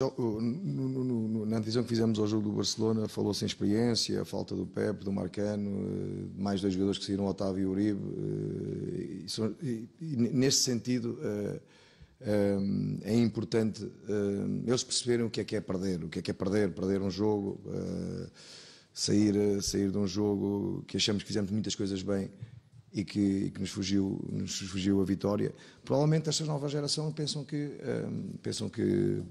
Então, na decisão que fizemos ao jogo do Barcelona, falou-se em experiência, a falta do Pepe, do Marcano, eh, mais dois jogadores que saíram, Otávio e Uribe. Eh, e, e, nesse sentido, eh, é importante eles perceberem o que é que é perder, o que é que é perder, perder um jogo, sair, sair de um jogo que achamos que fizemos muitas coisas bem e que, e que, nos, fugiu, nos fugiu a vitória. Provavelmente esta nova geração pensam que, pensam que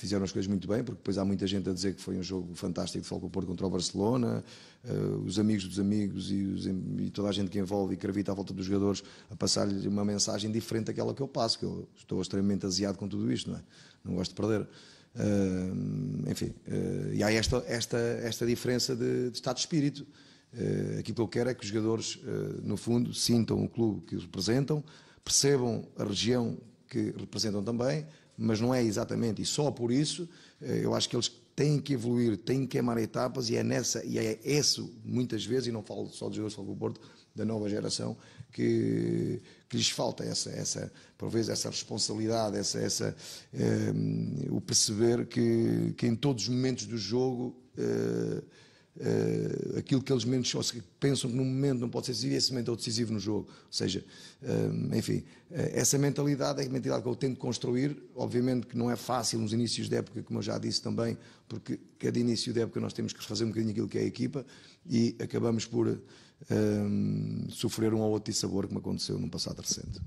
fizeram as coisas muito bem, porque depois há muita gente a dizer que foi um jogo fantástico de Futebol Porto contra o Barcelona, uh, os amigos dos amigos e, os, e, toda a gente que envolve e gravita à volta dos jogadores a passar-lhe uma mensagem diferente daquela que eu passo, que eu estou extremamente aziado com tudo isto, não é? Não gosto de perder. Uh, enfim, uh, e há esta, esta, esta diferença de, de estado de espírito. Uh, aquilo que eu quero é que os jogadores, no fundo, sintam o clube que os representam, percebam a região que representam também, mas não é exatamente, e só por isso, eh, eu acho que eles têm que evoluir, têm que queimar etapas, e é nessa, e é isso, muitas vezes, e não falo só dos jogadores do Porto, da nova geração, que, que lhes falta essa, essa, por vezes, essa responsabilidade, essa, essa, um, eh, o perceber que, que em todos os momentos do jogo. Uh, uh, aquilo que eles menos ou pensam que num momento não pode ser decisivo, esse momento é o decisivo no jogo. Ou seja, uh, enfim, uh, essa mentalidade é a mentalidade que eu tento construir. Obviamente que não é fácil nos inícios da época, como eu já disse também, porque cada início da época nós temos que fazer um bocadinho aquilo que é a equipa e acabamos por sofrer um ou outro dissabor, como aconteceu no passado recente.